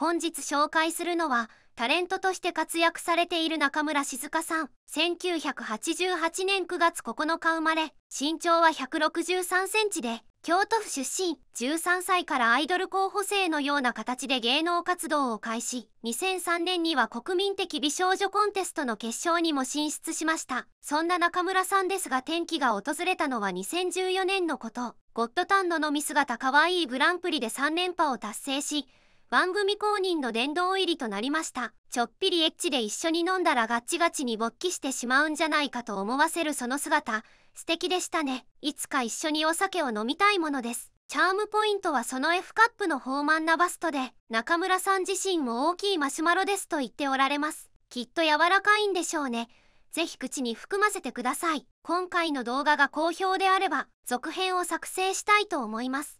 本日紹介するのはタレントとして活躍されている中村静香さん1988年9月9日生まれ身長は163センチで京都府出身13歳からアイドル候補生のような形で芸能活動を開始2003年には国民的美少女コンテストの決勝にも進出しましたそんな中村さんですが転機が訪れたのは2014年のことゴッドタンののス姿可愛いグランプリで3連覇を達成し番組公認の殿堂入りとなりましたちょっぴりエッチで一緒に飲んだらガッチガチに勃起してしまうんじゃないかと思わせるその姿素敵でしたねいつか一緒にお酒を飲みたいものですチャームポイントはその F カップの豊満なバストで中村さん自身も大きいマシュマロですと言っておられますきっと柔らかいんでしょうねぜひ口に含ませてください今回の動画が好評であれば続編を作成したいと思います